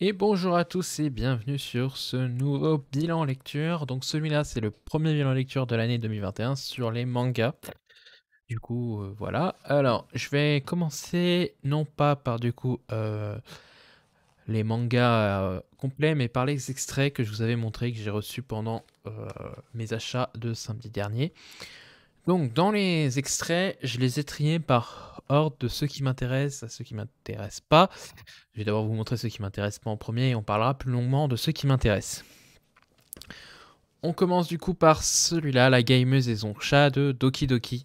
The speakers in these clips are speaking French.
Et bonjour à tous et bienvenue sur ce nouveau bilan lecture. Donc celui-là, c'est le premier bilan lecture de l'année 2021 sur les mangas. Du coup, euh, voilà. Alors, je vais commencer non pas par du coup euh, les mangas euh, complets, mais par les extraits que je vous avais montré que j'ai reçus pendant mes achats de samedi dernier. Donc, dans les extraits, je les ai triés par ordre de ceux qui m'intéressent à ceux qui m'intéressent pas. Je vais d'abord vous montrer ceux qui m'intéressent pas en premier et on parlera plus longuement de ceux qui m'intéressent. On commence du coup par celui-là, La Gameuse et son chat de Doki Doki,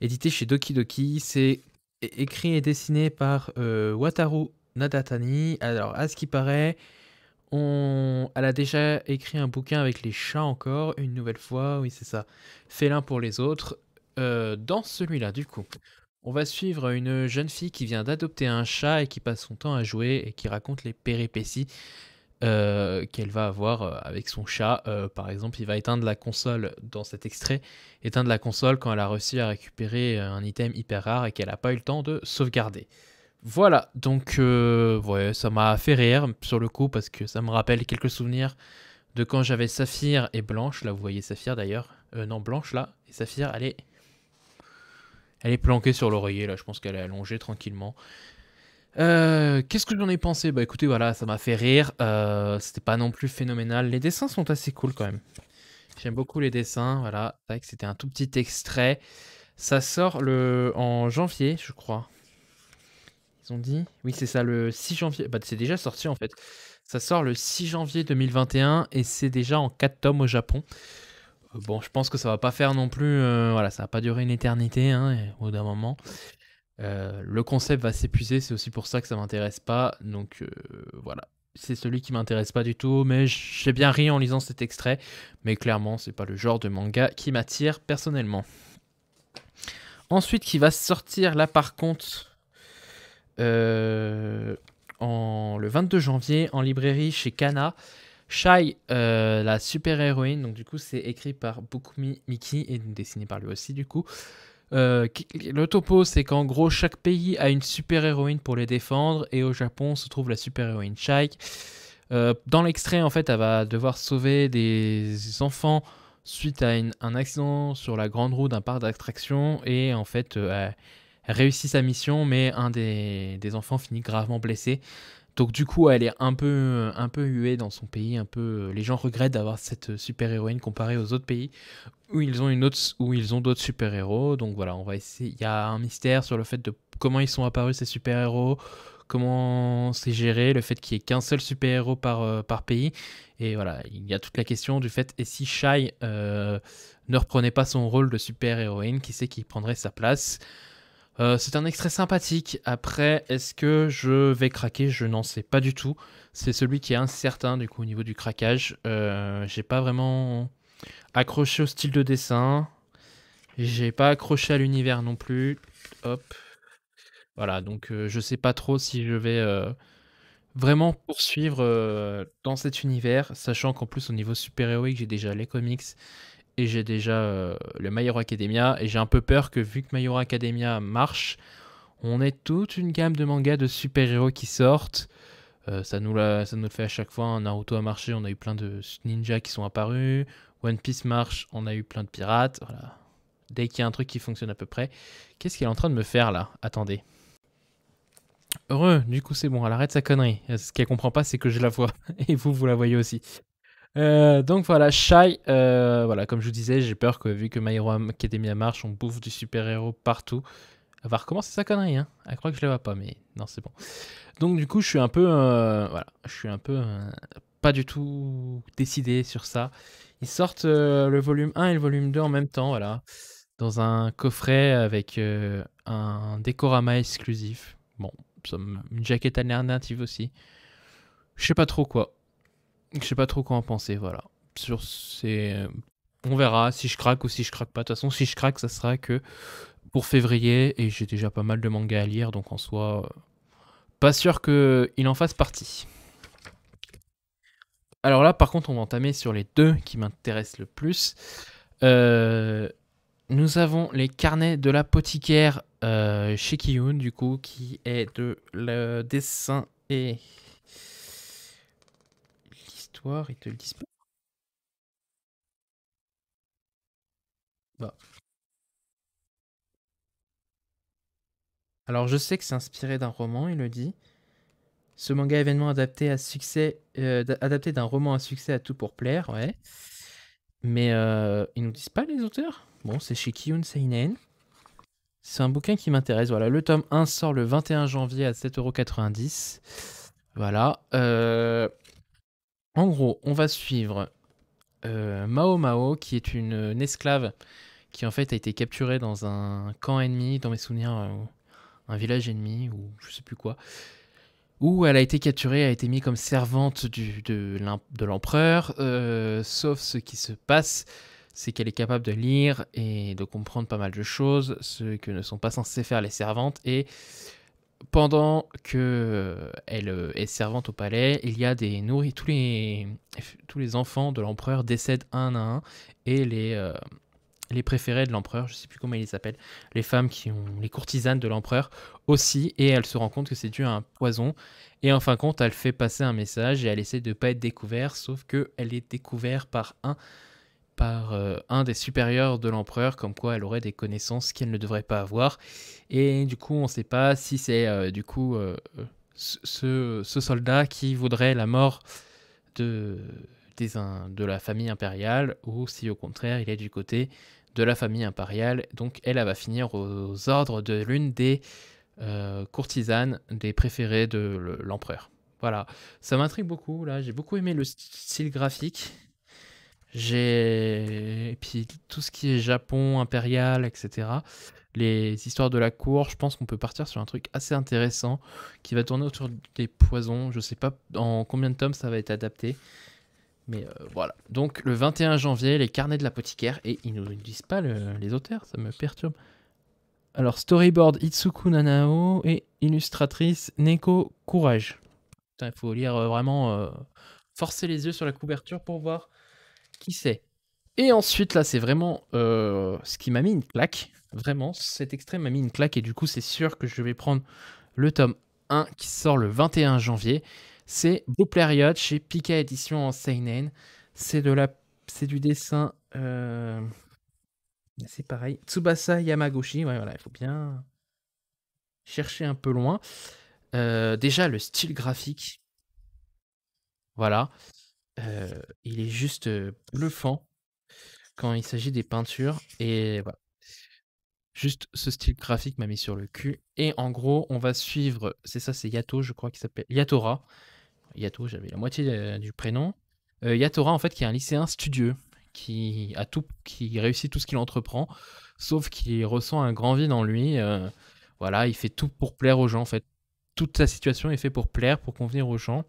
édité chez Doki Doki. C'est écrit et dessiné par euh, Wataru Nadatani. Alors, à ce qui paraît, on... elle a déjà écrit un bouquin avec les chats encore, une nouvelle fois, oui c'est ça, l'un pour les autres, euh, dans celui-là du coup. On va suivre une jeune fille qui vient d'adopter un chat et qui passe son temps à jouer et qui raconte les péripéties euh, qu'elle va avoir euh, avec son chat. Euh, par exemple, il va éteindre la console dans cet extrait, éteindre la console quand elle a réussi à récupérer un item hyper rare et qu'elle n'a pas eu le temps de sauvegarder. Voilà, donc ça m'a fait rire sur le coup parce que ça me rappelle quelques souvenirs de quand j'avais Saphir et Blanche. Là, vous voyez Saphir d'ailleurs. non, Blanche là. Et Saphir, elle elle est planquée sur l'oreiller, là, je pense qu'elle est allongée tranquillement. Euh, qu'est-ce que j'en ai pensé Bah écoutez, voilà, ça m'a fait rire. Euh, c'était pas non plus phénoménal. Les dessins sont assez cool quand même. J'aime beaucoup les dessins. Voilà, c'était un tout petit extrait. Ça sort le en janvier, je crois. Ils ont dit Oui, c'est ça, le 6 janvier. Bah, c'est déjà sorti en fait. Ça sort le 6 janvier 2021 et c'est déjà en 4 tomes au Japon bon, je pense que ça va pas faire non plus. Euh, voilà, ça va pas durer une éternité hein, au bout d'un moment. Euh, le concept va s'épuiser, c'est aussi pour ça que ça m'intéresse pas. Donc euh, voilà, c'est celui qui m'intéresse pas du tout, mais j'ai bien ri en lisant cet extrait, mais clairement c'est pas le genre de manga qui m'attire personnellement. Ensuite, qui va sortir là par contre en, le 22 janvier en librairie chez Kana, Shai, euh, la super-héroïne, donc du coup, c'est écrit par Bukumi Miki et dessiné par lui aussi, du coup. Euh, le topo, c'est qu'en gros, chaque pays a une super-héroïne pour les défendre, et au Japon se trouve la super-héroïne Shai. Euh, dans l'extrait, en fait, elle va devoir sauver des enfants suite à un accident sur la grande roue d'un parc d'attraction et en fait, elle réussit sa mission, mais un des enfants finit gravement blessé. Donc du coup, elle est un peu, un peu huée dans son pays, un peu. Euh, les gens regrettent d'avoir cette euh, super héroïne comparée aux autres pays où ils ont une autre, où ils ont d'autres super héros. Donc voilà, on va essayer. Il y a un mystère sur le fait de comment ils sont apparus ces super héros, comment c'est géré, le fait qu'il n'y ait qu'un seul super héros par, euh, par pays. Et voilà, il y a toute la question du fait et si Shai ne reprenait pas son rôle de super héroïne, qui c'est qui prendrait sa place. Euh, c'est un extrait sympathique. Après, est-ce que je vais craquer Je n'en sais pas du tout. C'est celui qui est incertain du coup au niveau du craquage. Je euh, j'ai pas vraiment accroché au style de dessin. J'ai pas accroché à l'univers non plus. Hop. Voilà, donc je euh, je sais pas trop si je vais vraiment poursuivre dans cet univers, sachant qu'en plus au niveau super-héroïque, j'ai déjà les comics, j'ai déjà euh, le Mayor Academia et j'ai un peu peur que vu que mayor Academia marche, on ait toute une gamme de mangas de super-héros qui sortent. Euh, ça, nous ça nous le fait à chaque fois. Naruto a marché, on a eu plein de ninjas qui sont apparus. One Piece marche, on a eu plein de pirates. Voilà. Dès qu'il y a un truc qui fonctionne à peu près. Qu'est-ce qu'elle est en train de me faire là Attendez. Heureux, du coup c'est bon, elle arrête sa connerie. Euh, ce qu'elle comprend pas, c'est que je la vois. Et vous, vous la voyez aussi. Euh, donc voilà, Shy, euh, voilà, comme je vous disais, j'ai peur que vu que My Hero Academia marche, on bouffe du super-héros partout. Elle va recommencer sa connerie, hein. Elle croit que je la vois pas, mais non, c'est bon. Donc du coup, je suis un peu, euh, voilà, je suis un peu pas du tout décidé sur ça. Ils sortent le volume 1 et le volume 2 en même temps, voilà, dans un coffret avec un décorama exclusif. Bon, une jaquette alternative aussi. Je sais pas trop quoi. Je sais pas trop quoi en penser, voilà. Sur euh, On verra si je craque ou si je craque pas. De toute façon, si je craque, ça sera que pour février, et j'ai déjà pas mal de mangas à lire, donc en soi, euh, pas sûr qu'il en fasse partie. Alors là, par contre, on va entamer sur les deux qui m'intéressent le plus. Euh, nous avons les carnets de l'apothicaire euh, Kiyun. du coup, qui est de le dessin et te le disent pas. Bah. Alors je sais que c'est inspiré d'un roman, il le dit. Ce manga événement adapté à succès, euh, adapté d'un roman à succès à tout pour plaire, ouais. Mais euh, ils nous disent pas les auteurs. Bon, c'est chez Kiyun Seinen. C'est un bouquin qui m'intéresse. Voilà, le tome 1 sort le 21 janvier à 7,90€. Voilà. Euh, en gros, on va suivre euh, Mao Mao, qui est une, esclave qui en fait a été capturée dans un camp ennemi, dans mes souvenirs, euh, un village ennemi ou je sais plus quoi, où elle a été capturée, a été mise comme servante de l'empereur, euh, sauf ce qui se passe, c'est qu'elle est capable de lire et de comprendre pas mal de choses, ce que ne sont pas censées faire les servantes, et pendant que euh, elle euh, est servante au palais, il y a des nourris, tous les tous les enfants de l'empereur décèdent un à un et les euh, les préférés de l'empereur, je sais plus comment ils s'appellent, les femmes qui ont les courtisanes de l'empereur aussi et elle se rend compte que c'est dû à un poison et en fin de compte, elle fait passer un message et elle essaie de pas être découverte sauf que elle est découverte par un par euh, un des supérieurs de l'empereur, comme quoi elle aurait des connaissances qu'elle ne devrait pas avoir. Et du coup, on ne sait pas si c'est euh, du coup euh, ce, soldat qui voudrait la mort de, des, de la famille impériale, ou si au contraire il est du côté de la famille impériale. Donc elle, va finir aux ordres de l'une des courtisanes, des préférées de l'empereur. Voilà, ça m'intrigue beaucoup, là, j'ai beaucoup aimé le style graphique. J'ai. Et puis tout ce qui est Japon, impérial, etc. Les histoires de la cour, je pense qu'on peut partir sur un truc assez intéressant qui va tourner autour des poisons. Je sais pas en combien de tomes ça va être adapté. Mais euh, voilà. Donc le 21 janvier, les carnets de l'apothicaire. Et ils nous disent pas les auteurs, ça me perturbe. Alors storyboard Itsuku Nanao et illustratrice Neko Courage. Il faut lire euh, vraiment. Euh, forcer les yeux sur la couverture pour voir qui sait Et ensuite, là, c'est vraiment euh, ce qui m'a mis une claque. Vraiment, cet extrait m'a mis une claque. Et du coup, c'est sûr que je vais prendre le tome 1 qui sort le 21 janvier. C'est Blue Period chez Pika Edition en Seinen. C'est de la... c'est du dessin. Euh, c'est pareil. Tsubasa Yamaguchi. Ouais, voilà, il faut bien chercher un peu loin. Euh, déjà, le style graphique. Voilà. Euh, il est juste bluffant quand il s'agit des peintures. Et voilà. Juste ce style graphique m'a mis sur le cul. Et en gros, on va suivre. C'est ça, c'est Yato, je crois, qu'il s'appelle Yatora. Yato, j'avais la moitié du prénom. Yatora, en fait, qui est un lycéen studieux, qui, tout, qui réussit tout ce qu'il entreprend, sauf qu'il ressent un grand vide en lui. voilà, il fait tout pour plaire aux gens, en fait. Toute sa situation est faite pour plaire, pour convenir aux gens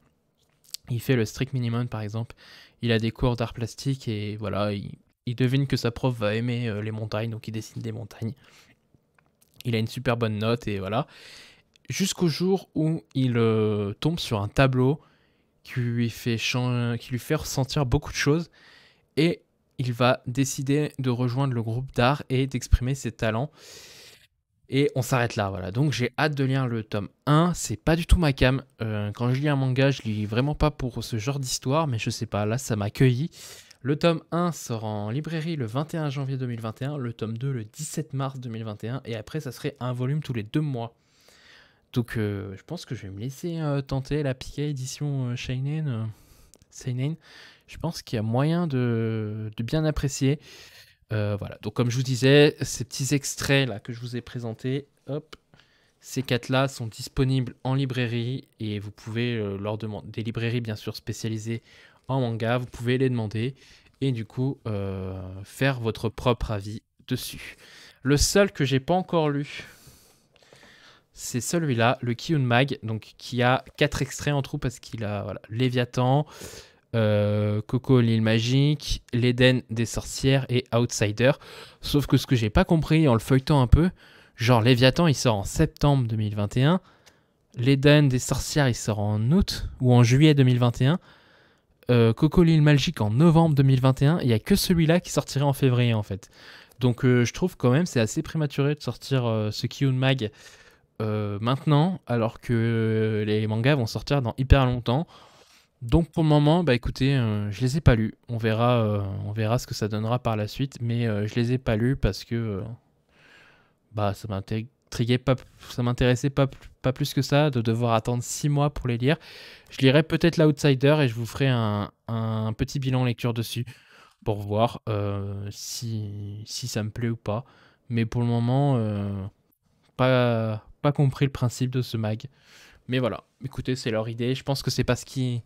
il fait le strict minimum par exemple, il a des cours d'art plastique et voilà, il, devine que sa prof va aimer euh, les montagnes, donc il dessine des montagnes. Il a une super bonne note et voilà. Jusqu'au jour où il euh, tombe sur un tableau qui lui, fait qui lui fait ressentir beaucoup de choses et il va décider de rejoindre le groupe d'art et d'exprimer ses talents. Et on s'arrête là, voilà. Donc j'ai hâte de lire le tome 1. C'est pas du tout ma cam. Euh, quand je lis un manga, je lis vraiment pas pour ce genre d'histoire, mais je sais pas, là ça m'a accueilli. Le tome 1 sort en librairie le 21 janvier 2021, le tome 2 le 17 mars 2021, et après ça serait un volume tous les deux mois. Donc euh, je pense que je vais me laisser euh, tenter la Pika édition Shane. je pense qu'il y a moyen de, de bien apprécier. Euh, voilà, donc comme je vous disais, ces petits extraits là que je vous ai présentés, ces quatre-là sont disponibles en librairie et vous pouvez euh, leur demander, des librairies bien sûr spécialisées en manga, vous pouvez les demander et du coup euh, faire votre propre avis dessus. Le seul que j'ai pas encore lu, c'est celui-là, le Kiyun Mag, donc qui a quatre extraits en trop parce qu'il a voilà, Léviathan, euh, Coco l'île magique, l'Eden des sorcières et Outsider. Sauf que ce que j'ai pas compris en le feuilletant un peu, genre Léviathan il sort en septembre 2021, l'Eden des sorcières il sort en août ou en juillet 2021, euh, Coco l'île magique en novembre 2021, il y a que celui-là qui sortirait en février en fait. Donc euh, je trouve quand même c'est assez prématuré de sortir ce Kyun Mag maintenant alors que les mangas vont sortir dans hyper longtemps. Donc pour le moment, bah écoutez, euh, je les ai pas lus. On verra, euh, on verra ce que ça donnera par la suite, mais je euh, je les ai pas lus parce que bah ça ne m'intéressait pas, plus que ça de devoir attendre six mois pour les lire. Je lirai peut-être l'Outsider et je vous ferai un, petit bilan lecture dessus pour voir si, ça me plaît ou pas. Mais pour le moment, pas, pas compris le principe de ce mag. Mais voilà, écoutez, c'est leur idée. Je pense que c'est pas ce qui,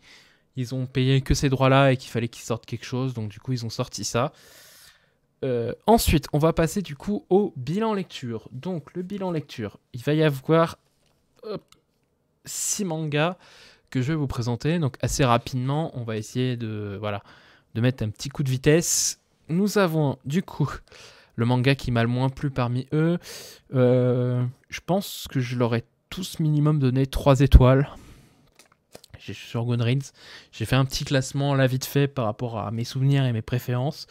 ils ont payé que ces droits-là et qu'il fallait qu'ils sortent quelque chose, donc du coup ils ont sorti ça. Euh, ensuite, on va passer du coup au bilan lecture. Donc le bilan lecture, il va y avoir six mangas que je vais vous présenter. Donc assez rapidement, on va essayer de, voilà, de mettre un petit coup de vitesse. Nous avons du coup le manga qui m'a le moins plu parmi eux. Euh, je pense que je leur ai tous minimum donné 3 étoiles sur Gonereads. J'ai fait un petit classement là vite fait par rapport à mes souvenirs et mes préférences.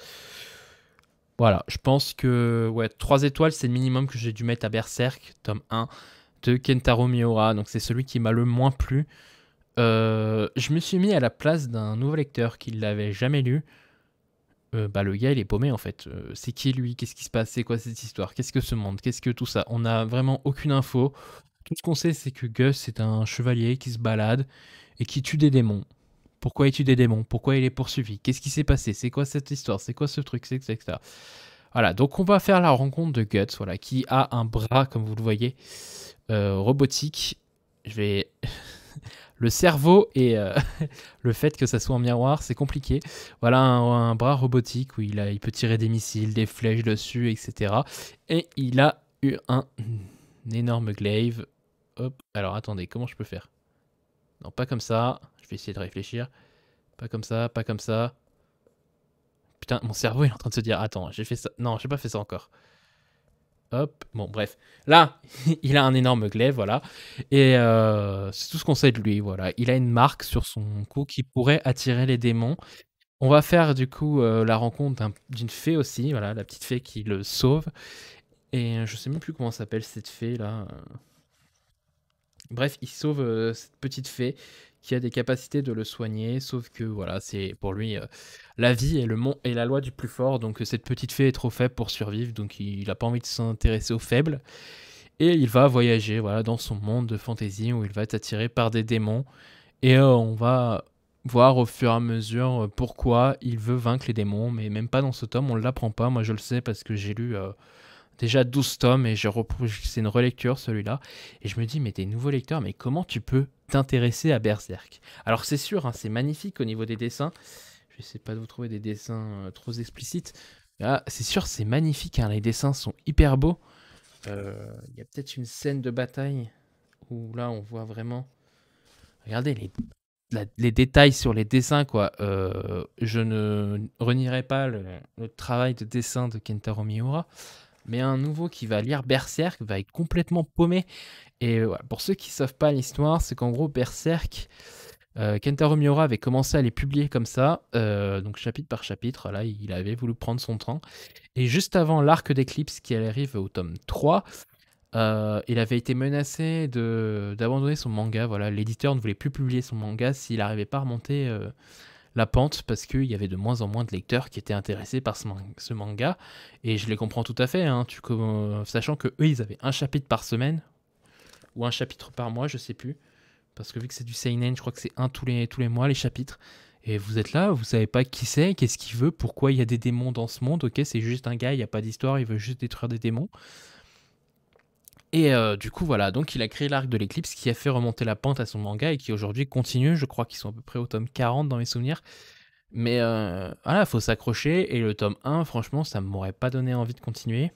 Voilà, je pense que ouais, 3 étoiles, c'est le minimum que j'ai dû mettre à Berserk, tome 1, de Kentaro Miura. Donc c'est celui qui m'a le moins plu. Euh, je me suis mis à la place d'un nouveau lecteur qui ne l'avait jamais lu. Euh, bah, le gars, il est paumé en fait. Euh, c'est qui lui Qu'est-ce qui se passe C'est quoi cette histoire Qu'est-ce que ce monde Qu'est-ce que tout ça On n'a vraiment aucune info. Tout ce qu'on sait, c'est que Gus est un chevalier qui se balade et qui tue des démons. Pourquoi il tue des démons Pourquoi il est poursuivi Qu'est-ce qui s'est passé C'est quoi cette histoire C'est quoi ce truc C'est etc. Voilà, donc on va faire la rencontre de Guts, voilà, qui a un bras, comme vous le voyez, euh, robotique. Je vais. le cerveau et euh, le fait que ça soit en miroir, c'est compliqué. Voilà un, bras robotique où il, a, il peut tirer des missiles, des flèches dessus, etc. Et il a eu un énorme glaive. Hop, alors attendez, comment je peux faire non, pas comme ça. Je vais essayer de réfléchir. Pas comme ça, pas comme ça. Putain, mon cerveau est en train de se dire Attends, j'ai fait ça. Non, j'ai pas fait ça encore. Hop, bon, bref. Là, il a un énorme glaive, voilà. Et euh, c'est tout ce qu'on sait de lui, voilà. Il a une marque sur son cou qui pourrait attirer les démons. On va faire du coup euh, la rencontre d'une fée aussi, voilà, la petite fée qui le sauve. Et je sais même plus comment s'appelle cette fée là. Bref, il sauve euh, cette petite fée qui a des capacités de le soigner, sauf que voilà, c'est pour lui euh, la vie et le et la loi du plus fort. Donc euh, cette petite fée est trop faible pour survivre, donc il n'a pas envie de s'intéresser aux faibles. Et il va voyager voilà dans son monde de fantaisie où il va être attiré par des démons et on va voir au fur et à mesure pourquoi il veut vaincre les démons, mais même pas dans ce tome, on ne l'apprend pas. Moi je le sais parce que j'ai lu déjà 12 tomes et c'est une relecture celui-là. Et je me dis, mais t'es nouveau lecteur, mais comment tu peux t'intéresser à Berserk Alors c'est sûr, hein, c'est magnifique au niveau des dessins. Je sais pas de vous trouver des dessins euh, trop explicites. Ah, c'est sûr, c'est magnifique. Hein, les dessins sont hyper beaux. Euh, il y a peut-être une scène de bataille où là, on voit vraiment. Regardez les, détails sur les dessins, quoi. Euh, je ne renierai pas le, le, travail de dessin de Kentaro Miura mais un nouveau qui va lire Berserk va être complètement paumé. Et euh, pour ceux qui ne savent pas l'histoire, c'est qu'en gros, Berserk, euh, Kentaro Miura avait commencé à les publier comme ça, euh, donc chapitre par chapitre, là, il avait voulu prendre son temps. Et juste avant l'arc d'éclipse qui arrive au tome 3, euh, il avait été menacé d'abandonner son manga. Voilà, l'éditeur ne voulait plus publier son manga s'il n'arrivait pas à remonter la pente parce qu'il y avait de moins en moins de lecteurs qui étaient intéressés par ce, manga. Et je les comprends tout à fait, hein, sachant que eux, ils avaient un chapitre par semaine ou un chapitre par mois, je sais plus. Parce que vu que c'est du seinen, je crois que c'est un tous les, tous les mois les chapitres. Et vous êtes là, vous savez pas qui c'est, qu'est-ce qu'il veut, pourquoi il y a des démons dans ce monde. Ok, c'est juste un gars, il n'y a pas d'histoire, il veut juste détruire des démons. Et euh, du coup, voilà, donc il a créé l'arc de l'éclipse qui a fait remonter la pente à son manga et qui aujourd'hui continue. Je crois qu'ils sont à peu près au tome 40 dans mes souvenirs. Mais euh, voilà, il faut s'accrocher. Et le tome 1, franchement, ça ne m'aurait pas donné envie de continuer.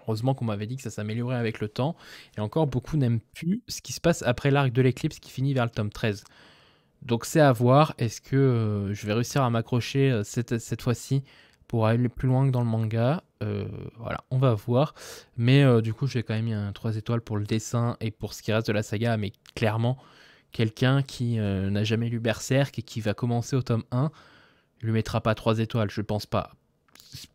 Heureusement qu'on m'avait dit que ça s'améliorait avec le temps. Et encore, beaucoup n'aiment plus ce qui se passe après l'arc de l'éclipse qui finit vers le tome 13. Donc c'est à voir. Est-ce que euh, je vais réussir à m'accrocher cette fois-ci pour aller plus loin que dans le manga. Euh, voilà, on va voir. Mais euh, du coup, j'ai quand même mis un 3 étoiles pour le dessin et pour ce qui reste de la saga. Mais clairement, quelqu'un qui euh, n'a jamais lu Berserk et qui va commencer au tome 1, il lui mettra pas 3 étoiles, je pense pas.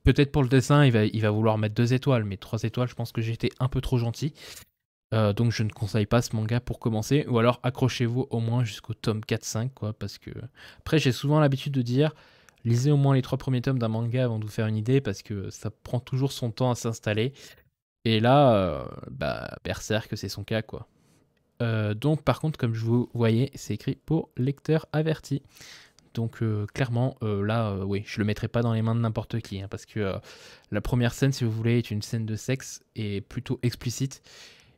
Peut-être pour le dessin, il va, il va vouloir mettre 2 étoiles, mais 3 étoiles, je pense que j'ai été un peu trop gentil. donc je ne conseille pas ce manga pour commencer, ou alors accrochez-vous au moins jusqu'au tome 4-5, quoi, parce que... Après j'ai souvent l'habitude de dire, lisez au moins les trois premiers tomes d'un manga avant de vous faire une idée, parce que ça prend toujours son temps à s'installer. Et là, euh, bah Berserk, c'est son cas, quoi. Euh, donc, par contre, comme je vous voyais, c'est écrit pour lecteur averti. Donc, euh, clairement, là, oui, je le mettrai pas dans les mains de n'importe qui, hein, parce que la première scène, si vous voulez, est une scène de sexe et plutôt explicite.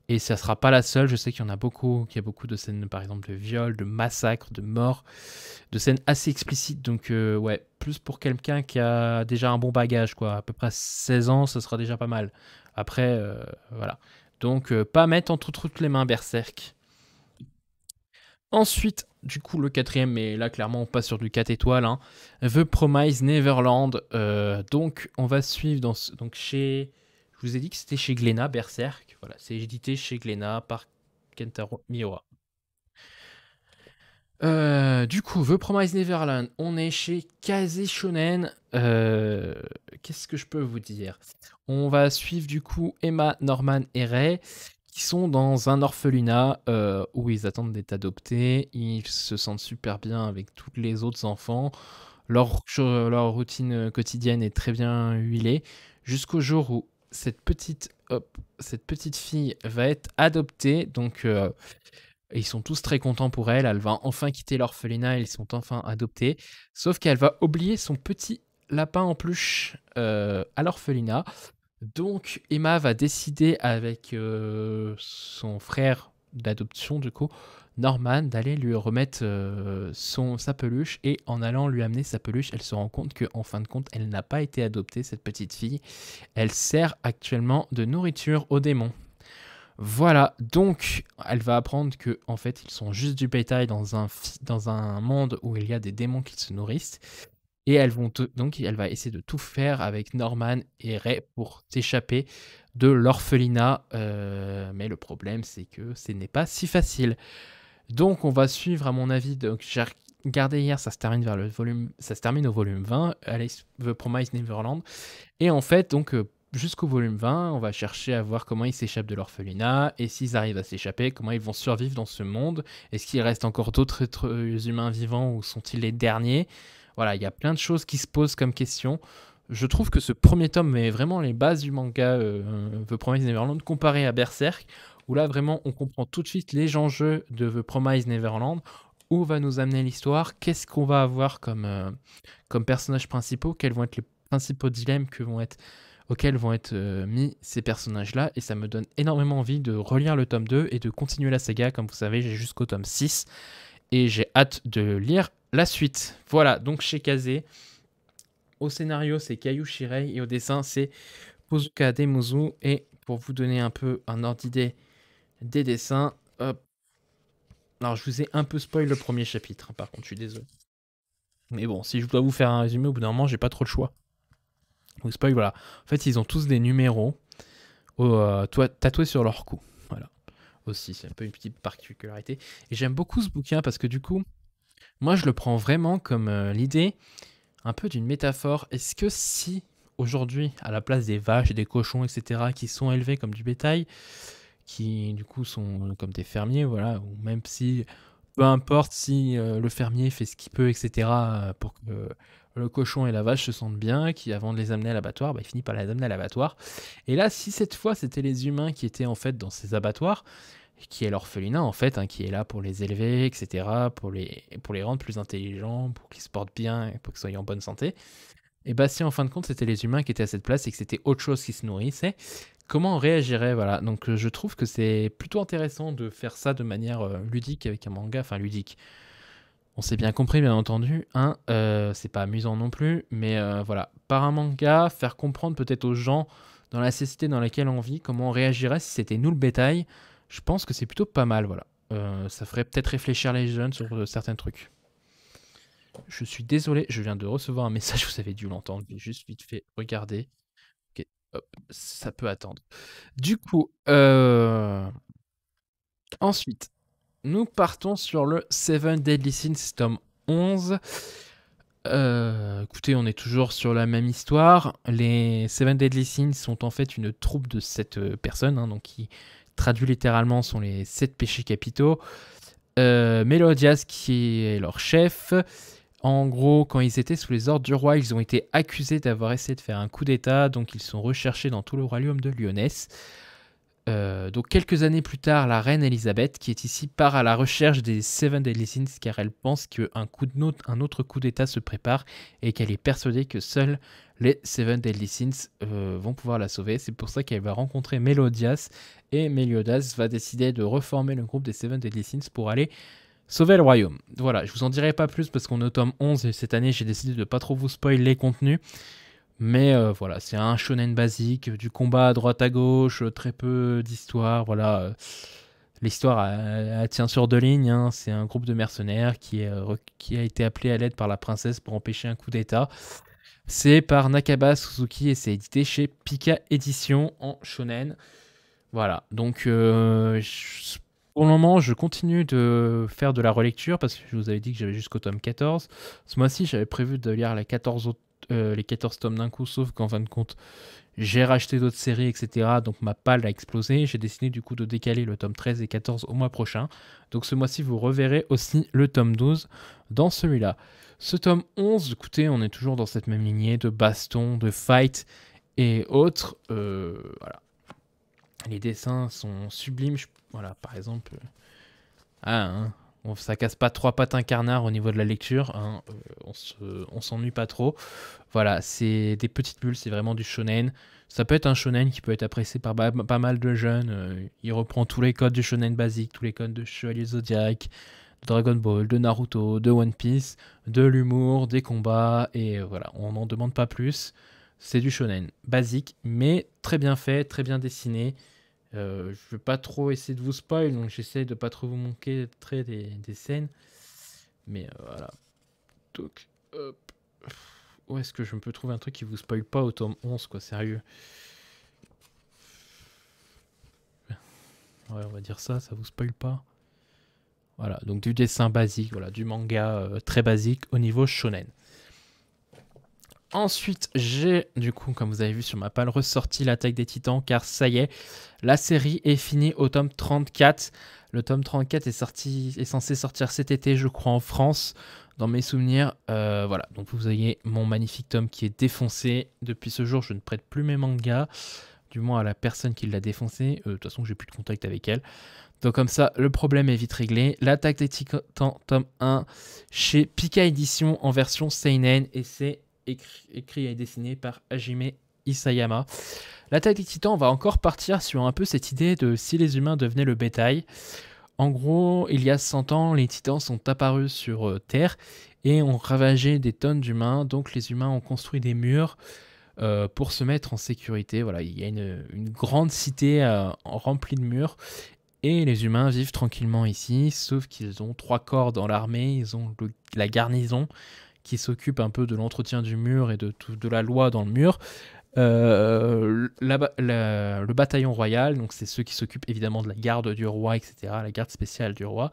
Et ça sera pas la seule. Je sais qu'il y en a beaucoup, qu'il y a beaucoup de scènes, par exemple, de viol, de massacre, de mort, de scènes assez explicites. Donc, euh, ouais, plus pour quelqu'un qui a déjà un bon bagage, quoi. À peu près 16 ans, ça sera déjà pas mal. Après, euh, voilà. Donc, euh, pas mettre entre toutes les mains Berserk. Ensuite, du coup, le quatrième, mais là, clairement, on passe sur du 4 étoiles, hein. The Promise Neverland. donc, on va suivre donc chez vous ai dit que c'était chez Glénat, Berserk. Voilà, c'est édité chez Glénat par Kentaro Miura. Euh, du coup, The Promise Neverland, on est chez Kaze Shonen. Euh, qu'est-ce que je peux vous dire On va suivre du coup Emma, Norman et Ray qui sont dans un orphelinat euh, où ils attendent d'être adoptés. Ils se sentent super bien avec tous les autres enfants. leur routine quotidienne est très bien huilée jusqu'au jour où cette petite, cette petite fille va être adoptée. Donc, euh, ils sont tous très contents pour elle. Elle va enfin quitter l'orphelinat. Ils sont enfin adoptés. Sauf qu'elle va oublier son petit lapin en peluche euh, à l'orphelinat. Donc, Emma va décider avec euh, son frère d'adoption, du coup, Norman d'aller lui remettre euh, son, sa peluche et en allant lui amener sa peluche, elle se rend compte qu'en en fin de compte, elle n'a pas été adoptée, cette petite fille. Elle sert actuellement de nourriture aux démons. Voilà, donc elle va apprendre que en fait ils sont juste du bétail dans un, dans un monde où il y a des démons qui se nourrissent. Et elles vont donc elle va essayer de tout faire avec Norman et Ray pour s'échapper de l'orphelinat. Euh, mais le problème c'est que ce n'est pas si facile. Donc on va suivre à mon avis, donc j'ai regardé hier, ça se termine vers le volume, ça se termine au volume 20, Alice The Promise Neverland. Et en fait, donc euh, jusqu'au volume 20, on va chercher à voir comment ils s'échappent de l'orphelinat et s'ils arrivent à s'échapper, comment ils vont survivre dans ce monde. Est-ce qu'il reste encore d'autres êtres euh, humains vivants ou sont-ils les derniers Voilà, il y a plein de choses qui se posent comme questions. Je trouve que ce premier tome met vraiment les bases du manga The euh, Promise Neverland comparé à Berserk où là vraiment on comprend tout de suite les enjeux de The Promise Neverland, où va nous amener l'histoire, qu'est-ce qu'on va avoir comme, euh, personnages principaux, quels vont être les principaux dilemmes auxquels vont être euh, mis ces personnages-là, et ça me donne énormément envie de relire le tome 2 et de continuer la saga, comme vous savez, j'ai jusqu'au tome 6, et j'ai hâte de lire la suite. Voilà, donc chez Kazé, au scénario c'est Kayu Shirei, et au dessin c'est Pozuka Demuzu, et pour vous donner un peu un ordre d'idée des dessins. Alors, je vous ai un peu spoil le premier chapitre, hein, par contre, je suis désolé. Mais bon, si je dois vous faire un résumé, au bout d'un moment, j'ai pas trop le choix. Donc, spoil, voilà. En fait, ils ont tous des numéros euh, tatoués sur leur cou. Voilà. Aussi, c'est un peu une petite particularité. Et j'aime beaucoup ce bouquin parce que du coup, moi, je le prends vraiment comme euh, l'idée un peu d'une métaphore. Est-ce que si aujourd'hui, à la place des vaches et des cochons, etc., qui sont élevés comme du bétail, qui du coup sont euh, comme des fermiers, voilà, ou même si, peu importe si euh, le fermier fait ce qu'il peut, etc., euh, pour que le cochon et la vache se sentent bien, qui avant de les amener à l'abattoir, bah, il finit par les amener à l'abattoir. Et là, si cette fois c'était les humains qui étaient en fait dans ces abattoirs, qui est l'orphelinat en fait, hein, qui est là pour les élever, etc., pour les, pour les rendre plus intelligents, pour qu'ils se portent bien, pour qu'ils soient en bonne santé, et bah si en fin de compte c'était les humains qui étaient à cette place et que c'était autre chose qui se nourrissait, comment on réagirait Voilà, donc euh, je trouve que c'est plutôt intéressant de faire ça de manière euh, ludique avec un manga, enfin ludique. On s'est bien compris, bien entendu, hein, euh, c'est pas amusant non plus, mais voilà, par un manga, faire comprendre peut-être aux gens dans la société dans laquelle on vit comment on réagirait si c'était nous le bétail, je pense que c'est plutôt pas mal, voilà. ça ferait peut-être réfléchir les jeunes sur certains trucs. Je suis désolé, je viens de recevoir un message, vous avez dû l'entendre, vais juste vite fait regarder. Ok, ça peut attendre. Du coup, euh, ensuite, nous partons sur le Seven Deadly Sins, tome 11. Euh, écoutez, on est toujours sur la même histoire. Les Seven Deadly Sins sont en fait une troupe de sept euh, personnes, hein, donc qui traduit littéralement sont les sept péchés capitaux. Euh, Melodias, qui est leur chef, en gros, quand ils étaient sous les ordres du roi, ils ont été accusés d'avoir essayé de faire un coup d'État, donc ils sont recherchés dans tout le royaume de Lyonesse. Euh, donc quelques années plus tard, la reine Elisabeth, qui est ici, part à la recherche des Seven Deadly Sins, car elle pense qu'un coup de un autre coup d'État se prépare et qu'elle est persuadée que seuls les Seven Deadly Sins euh, vont pouvoir la sauver. C'est pour ça qu'elle va rencontrer Melodias, et Meliodas va décider de reformer le groupe des Seven Deadly Sins pour aller Sauver le royaume. Voilà, je vous en dirai pas plus parce qu'on est au tome 11 et cette année j'ai décidé de pas trop vous spoiler les contenus. Mais euh, voilà, c'est un shonen basique, du combat à droite à gauche, euh, très peu d'histoire. Voilà, euh, l'histoire tient sur deux lignes. Hein. C'est un groupe de mercenaires qui, a été appelé à l'aide par la princesse pour empêcher un coup d'État. C'est par Nakaba Suzuki et c'est édité chez Pika Édition en shonen. Voilà, donc pour le moment, je continue de faire de la relecture parce que je vous avais dit que j'avais jusqu'au tome 14. Ce mois-ci, j'avais prévu de lire les 14, euh, les 14 tomes d'un coup, sauf qu'en fin de compte, j'ai racheté d'autres séries, etc. Donc ma palle a explosé. J'ai décidé du coup de décaler le tome 13 et 14 au mois prochain. Donc ce mois-ci, vous reverrez aussi le tome 12 dans celui-là. Ce tome 11, écoutez, on est toujours dans cette même lignée de baston, de fight et autres. Euh, voilà. Les dessins sont sublimes. Voilà, par exemple. Euh, ah, hein, ça casse pas trois un incarnard au niveau de la lecture. Hein, euh, on s'ennuie pas trop. Voilà, c'est des petites bulles, c'est vraiment du shonen. Ça peut être un shonen qui peut être apprécié par pas mal de jeunes. Euh, il reprend tous les codes du shonen basique, tous les codes de Chevalier Zodiac, de Dragon Ball, de Naruto, de One Piece, de l'humour, des combats. Et voilà, on n'en demande pas plus. C'est du shonen basique, mais très bien fait, très bien dessiné. Euh, je vais pas trop essayer de vous spoil, donc j'essaie de ne pas trop vous manquer très des, des scènes. Mais euh, voilà. Donc, Où est-ce que je peux trouver un truc qui vous spoil pas au tome 11, quoi, sérieux Ouais, on va dire ça, ça vous spoil pas. Voilà, donc du dessin basique, voilà, du manga euh, très basique au niveau shonen. Ensuite, j'ai, du coup, comme vous avez vu sur ma palle, ressorti l'attaque des titans, car ça y est, la série est finie au tome 34. Le tome 34 est, sorti, est censé sortir cet été, je crois, en France, dans mes souvenirs. Euh, voilà, donc vous voyez mon magnifique tome qui est défoncé. Depuis ce jour, je ne prête plus mes mangas, du moins à la personne qui l'a défoncé. Euh, de toute façon, j'ai plus de contact avec elle. Donc comme ça, le problème est vite réglé. L'attaque des titans, tome 1, chez Pika Edition en version Seinen, et c'est écrit, et dessiné par Hajime Isayama. L'attaque des titans va encore partir sur un peu cette idée de si les humains devenaient le bétail. En gros, il y a 100 ans, les titans sont apparus sur euh, Terre et ont ravagé des tonnes d'humains, donc les humains ont construit des murs. Euh, pour se mettre en sécurité. Voilà, il y a une, grande cité euh, remplie de murs et les humains vivent tranquillement ici, sauf qu'ils ont trois corps dans l'armée, ils ont la garnison, qui s'occupe un peu de l'entretien du mur et de, de la loi dans le mur. Euh, le bataillon royal, donc c'est ceux qui s'occupent évidemment de la garde du roi, etc., la garde spéciale du roi,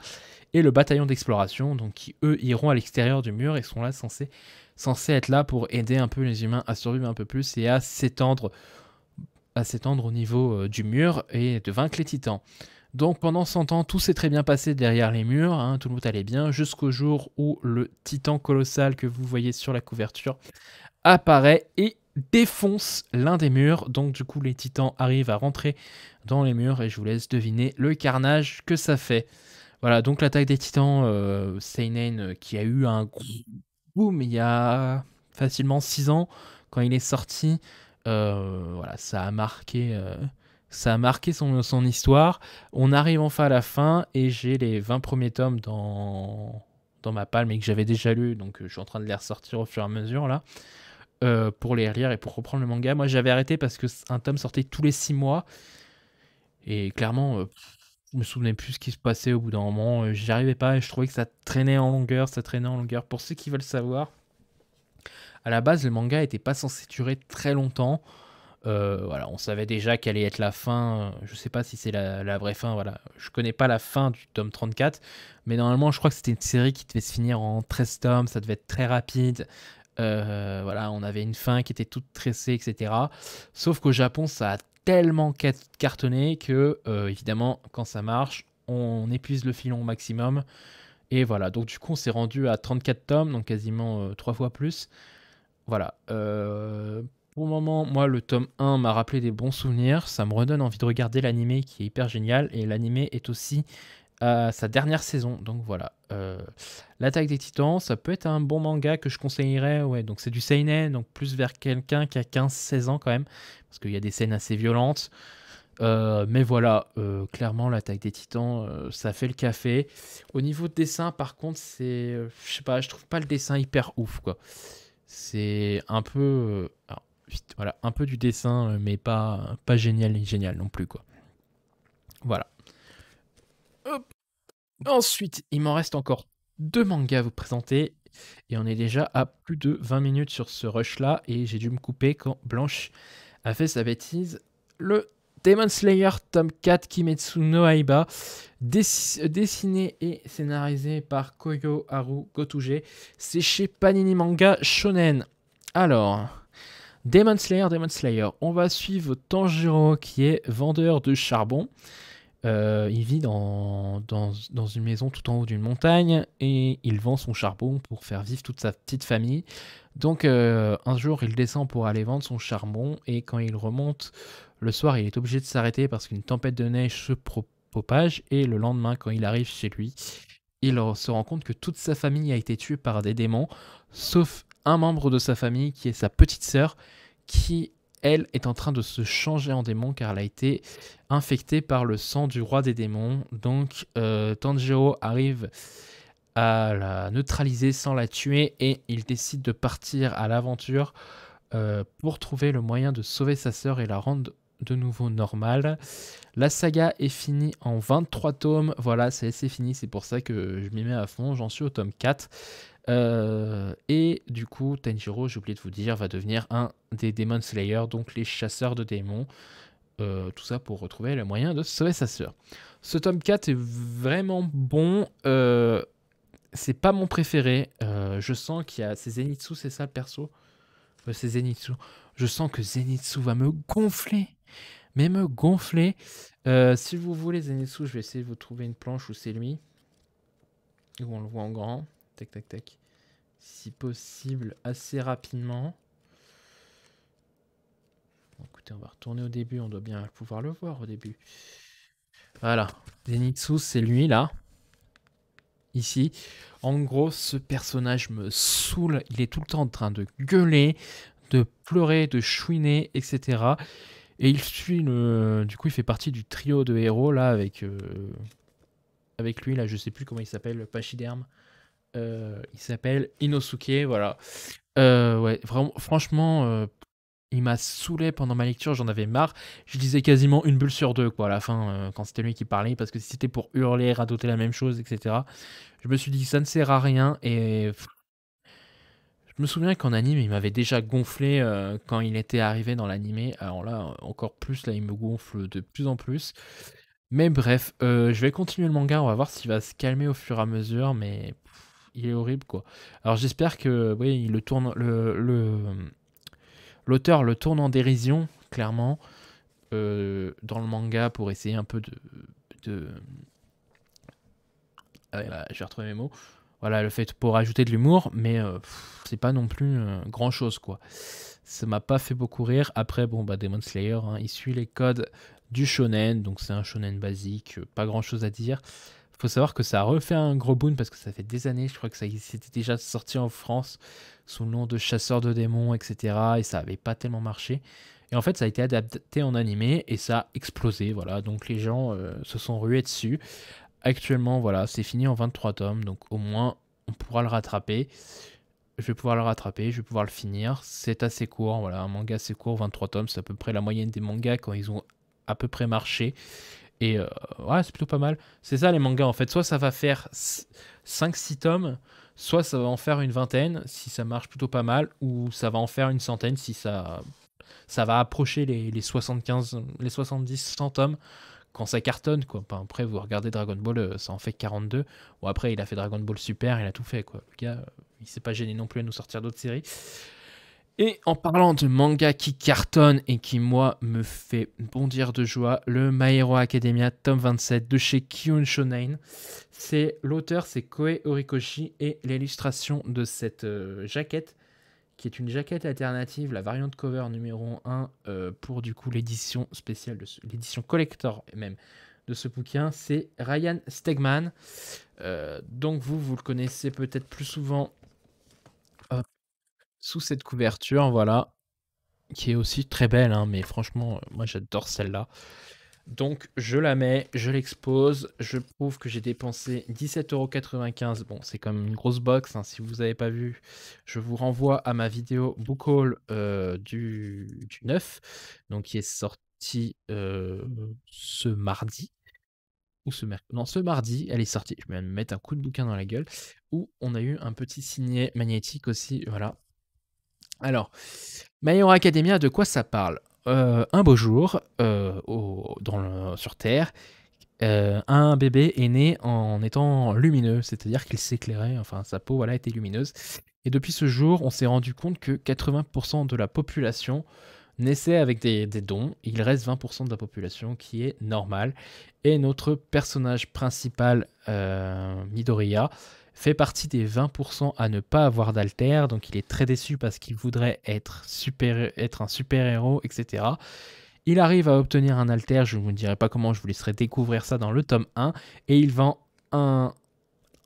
et le bataillon d'exploration, donc qui eux iront à l'extérieur du mur et sont là censés, censés être là pour aider un peu les humains à survivre un peu plus et à s'étendre, à s'étendre au niveau euh, du mur et de vaincre les titans. Donc pendant 100 ans, tout s'est très bien passé derrière les murs, hein, tout le monde allait bien, jusqu'au jour où le titan colossal que vous voyez sur la couverture apparaît et défonce l'un des murs. Donc du coup, les titans arrivent à rentrer dans les murs et je vous laisse deviner le carnage que ça fait. Voilà, donc l'attaque des titans, euh, Seinen, euh, qui a eu un boom il y a facilement 6 ans, quand il est sorti, euh, voilà, ça a marqué... Euh, ça a marqué son, histoire. On arrive enfin à la fin et j'ai les 20 premiers tomes dans, dans ma palme et que j'avais déjà lu, donc euh, je suis en train de les ressortir au fur et à mesure là, euh, pour les relire et pour reprendre le manga. Moi j'avais arrêté parce que un tome sortait tous les 6 mois et clairement, je euh, je me souvenais plus ce qui se passait au bout d'un moment, Je arrivais pas et je trouvais que ça traînait en longueur, ça traînait en longueur. Pour ceux qui veulent savoir, à la base le manga n'était pas censé durer très longtemps. Euh, voilà, on savait déjà qu'elle allait être la fin. Je sais pas si c'est la, vraie fin. Voilà, je connais pas la fin du tome 34, mais normalement, je crois que c'était une série qui devait se finir en 13 tomes. Ça devait être très rapide. Euh, voilà, on avait une fin qui était toute tressée, etc. Sauf qu'au Japon, ça a tellement cartonné que, euh, évidemment, quand ça marche, on épuise le filon au maximum. Et voilà, donc du coup, on s'est rendu à 34 tomes, donc quasiment trois fois plus. Voilà moment, moi, le tome 1 m'a rappelé des bons souvenirs. Ça me redonne envie de regarder l'animé qui est hyper génial. Et l'animé est aussi à euh, sa dernière saison. Donc voilà. Euh, l'attaque des titans, ça peut être un bon manga que je conseillerais. Ouais, donc c'est du seinen, donc plus vers quelqu'un qui a 15-16 ans quand même. Parce qu'il y a des scènes assez violentes. Euh, mais voilà, clairement, l'attaque des titans, ça fait le café. Au niveau de dessin, par contre, c'est. je sais pas, je trouve pas le dessin hyper ouf, quoi. C'est un peu voilà, un peu du dessin, euh, mais pas, pas génial, génial non plus, quoi. Voilà. Ensuite, il m'en reste encore deux mangas à vous présenter. Et on est déjà à plus de 20 minutes sur ce rush-là. Et j'ai dû me couper quand Blanche a fait sa bêtise. Le Demon Slayer tome 4 Kimetsu no Aiba, dessiné et scénarisé par Koyo Haru Gotuge. C'est chez Panini Manga Shonen. Alors, Demon Slayer, Demon Slayer. On va suivre Tanjiro qui est vendeur de charbon. Euh, il vit dans, dans, une maison tout en haut d'une montagne et il vend son charbon pour faire vivre toute sa petite famille. Donc euh, un jour il descend pour aller vendre son charbon et quand il remonte le soir il est obligé de s'arrêter parce qu'une tempête de neige se propage et le lendemain quand il arrive chez lui il se rend compte que toute sa famille a été tuée par des démons sauf un membre de sa famille qui est sa petite sœur qui elle est en train de se changer en démon car elle a été infectée par le sang du roi des démons. Donc euh, Tanjiro arrive à la neutraliser sans la tuer et il décide de partir à l'aventure euh, pour trouver le moyen de sauver sa sœur et la rendre de nouveau normale. La saga est finie en 23 tomes. Voilà, c'est fini. C'est pour ça que je m'y mets à fond. J'en suis au tome 4. Euh, et du coup, Tanjiro, j'ai oublié de vous dire, va devenir un des Demon Slayer, donc les chasseurs de démons. Euh, tout ça pour retrouver le moyen de sauver sa sœur. Ce tome 4 est vraiment bon. Euh, c'est pas mon préféré. je sens qu'il y a. C'est Zenitsu, c'est ça le perso C'est Zenitsu. Je sens que Zenitsu va me gonfler. Mais me gonfler. si vous voulez Zenitsu, je vais essayer de vous trouver une planche où c'est lui. Où on le voit en grand tac, tac, tac. Si possible, assez rapidement. écoutez, on va retourner au début. On doit bien pouvoir le voir au début. Voilà. Zenitsu, c'est lui, là. Ici. En gros, ce personnage me saoule. Il est tout le temps en train de gueuler, de pleurer, de chouiner, etc. Et il suit le. Du coup, il fait partie du trio de héros là avec euh, avec lui là. Je sais plus comment il s'appelle, le pachyderme. Euh, il s'appelle Inosuke, voilà. Euh, ouais, vraiment, franchement, euh, il m'a saoulé pendant ma lecture, j'en avais marre. Je disais quasiment une bulle sur deux, quoi, à la fin, quand c'était lui qui parlait, parce que si c'était pour hurler, radoter la même chose, etc., je me suis dit, ça ne sert à rien, et. Je me souviens qu'en anime, il m'avait déjà gonflé quand il était arrivé dans l'anime. Alors là, encore plus, là, il me gonfle de plus en plus. Mais bref, je vais continuer le manga, on va voir s'il va se calmer au fur et à mesure, mais il est horrible quoi. Alors j'espère que oui, il le tourne le l'auteur le, tourne en dérision clairement euh, dans le manga pour essayer un peu de, de... Ah je vais retrouver mes mots. Voilà, le fait pour ajouter de l'humour, mais euh, c'est pas non plus euh, grand chose quoi. Ça m'a pas fait beaucoup rire. Après, bon, bah Demon Slayer, hein, il suit les codes du shonen, donc c'est un shonen basique, pas grand chose à dire faut savoir que ça a refait un gros boom parce que ça fait des années, je crois que ça s'était déjà sorti en France sous le nom de Chasseur de démons, etc. Et ça avait pas tellement marché. Et en fait, ça a été adapté en animé et ça a explosé. Voilà, donc les gens euh, se sont rués dessus. Actuellement, voilà, c'est fini en 23 tomes, donc au moins on pourra le rattraper. Je vais pouvoir le rattraper, je vais pouvoir le finir. C'est assez court, voilà, un manga c'est court, 23 tomes, c'est à peu près la moyenne des mangas quand ils ont à peu près marché. Et euh, ouais, c'est plutôt pas mal. C'est ça les mangas en fait. Soit ça va faire 5-6 tomes, soit ça va en faire une vingtaine si ça marche plutôt pas mal, ou ça va en faire une centaine si ça, ça va approcher les, 75, les 70, 100 tomes quand ça cartonne quoi. après, vous regardez Dragon Ball, euh, ça en fait 42. ou après, il a fait Dragon Ball Super, il a tout fait quoi. Le gars, euh, il s'est pas gêné non plus à nous sortir d'autres séries. Et en parlant de manga qui cartonne et qui, moi, me fait bondir de joie, le My Hero Academia, tome 27 de chez Kyun Shonen. C'est l'auteur, c'est Koe Horikoshi, et l'illustration de cette euh, jaquette, qui est une jaquette alternative, la variante cover numéro 1 euh, pour du coup l'édition spéciale, de l'édition collector même de ce bouquin, c'est Ryan Stegman. Euh, donc vous, vous le connaissez peut-être plus souvent sous cette couverture, voilà, qui est aussi très belle, hein, mais franchement, euh, moi j'adore celle-là. Donc je la mets, je l'expose, je prouve que j'ai dépensé 17,95€. Bon, c'est comme une grosse box, hein. si vous n'avez pas vu, je vous renvoie à ma vidéo book euh, du, du, 9, donc qui est sortie euh, ce mardi. Ou ce mercredi. Non, ce mardi, elle est sortie. Je vais me mettre un coup de bouquin dans la gueule. Où on a eu un petit signet magnétique aussi, voilà, alors, Mayor Academia, de quoi ça parle euh, Un beau jour, euh, sur Terre, euh, un bébé est né en étant lumineux, c'est-à-dire qu'il s'éclairait, enfin sa peau voilà, était lumineuse. Et depuis ce jour, on s'est rendu compte que 80% de la population naissait avec des, des dons, il reste 20% de la population qui est normale. Et notre personnage principal, Midoriya, fait partie des 20% à ne pas avoir d'alter, donc il est très déçu parce qu'il voudrait être, super, être un super-héros, etc. Il arrive à obtenir un alter, je ne vous dirai pas comment, je vous laisserai découvrir ça dans le tome 1, et il va un...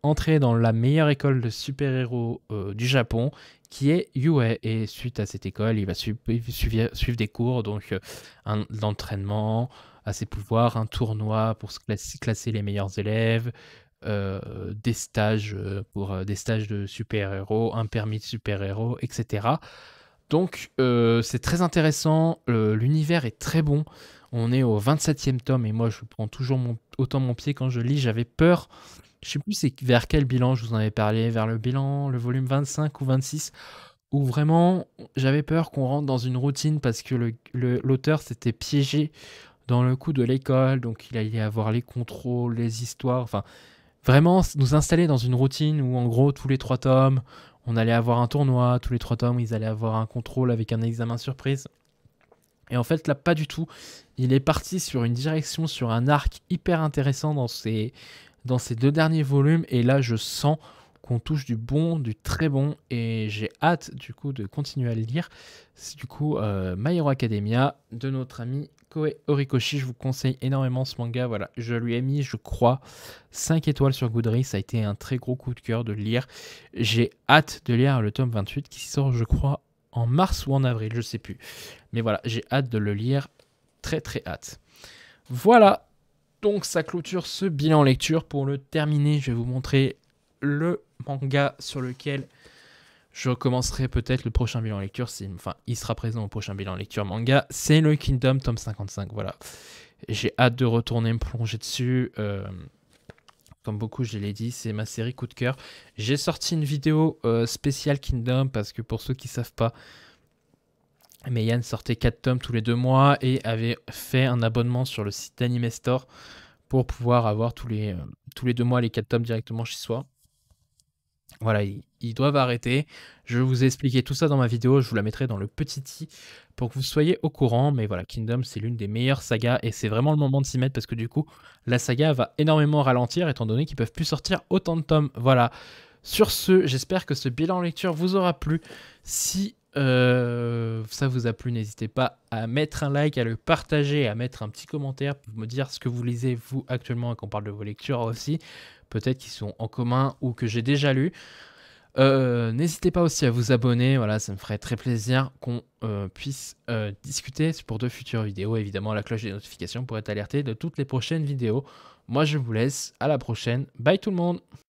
entrer dans la meilleure école de super-héros euh, du Japon, qui est Yue. Et suite à cette école, il va suivre, des cours, donc euh, un, entraînement à ses pouvoirs, un tournoi pour se classer les meilleurs élèves, euh, des stages euh, pour euh, des stages de super-héros, un permis de super-héros, etc. Donc c'est très intéressant, l'univers est très bon. On est au 27e tome et moi je prends toujours mon, autant mon pied quand je lis, j'avais peur. Je sais plus vers quel bilan je vous en avais parlé, vers le bilan, le volume 25 ou 26 où vraiment j'avais peur qu'on rentre dans une routine parce que l'auteur s'était piégé dans le coup de l'école, donc il allait avoir les contrôles, les histoires, enfin vraiment nous installer dans une routine où en gros tous les trois tomes, on allait avoir un tournoi, tous les trois tomes, ils allaient avoir un contrôle avec un examen surprise. Et en fait là pas du tout. Il est parti sur une direction, sur un arc hyper intéressant dans ces, deux derniers volumes. Et là je sens qu'on touche du bon, du très bon, et j'ai hâte du coup de continuer à le lire. C'est du coup euh, My Hero Academia de notre ami Koe Horikoshi. Je vous conseille énormément ce manga. Voilà, je lui ai mis, je crois, 5 étoiles sur Goodreads. Ça a été un très gros coup de cœur de lire. J'ai hâte de lire le tome 28 qui sort, je crois, en mars ou en avril, je sais plus. Mais voilà, j'ai hâte de le lire. Très très hâte. Voilà, donc ça clôture ce bilan lecture. Pour le terminer, je vais vous montrer le manga sur lequel je recommencerai peut-être le prochain bilan lecture, enfin il sera présent au prochain bilan lecture manga, c'est le Kingdom tome 55, voilà. J'ai hâte de retourner me plonger dessus. Euh, comme beaucoup, je l'ai dit, c'est ma série coup de cœur. J'ai sorti une vidéo euh, spéciale Kingdom parce que pour ceux qui ne savent pas, mais sortait 4 tomes tous les deux mois et avait fait un abonnement sur le site d'Anime Store pour pouvoir avoir tous les, euh, tous les deux mois les 4 tomes directement chez soi. Voilà, ils doivent arrêter. Je vous ai tout ça dans ma vidéo, je vous la mettrai dans le petit i pour que vous soyez au courant. Mais voilà, Kingdom, c'est l'une des meilleures sagas et c'est vraiment le moment de s'y mettre parce que du coup, la saga va énormément ralentir étant donné qu'ils peuvent plus sortir autant de tomes. Voilà. Sur ce, j'espère que ce bilan lecture vous aura plu. Si euh, ça vous a plu, n'hésitez pas à mettre un like, à le partager, à mettre un petit commentaire pour me dire ce que vous lisez vous actuellement et qu'on parle de vos lectures aussi peut-être qui sont en commun ou que j'ai déjà lu. Euh, n'hésitez pas aussi à vous abonner, voilà, ça me ferait très plaisir qu'on euh, puisse euh, discuter pour de futures vidéos. Évidemment, la cloche des notifications pour être alerté de toutes les prochaines vidéos. Moi, je vous laisse, à la prochaine. Bye tout le monde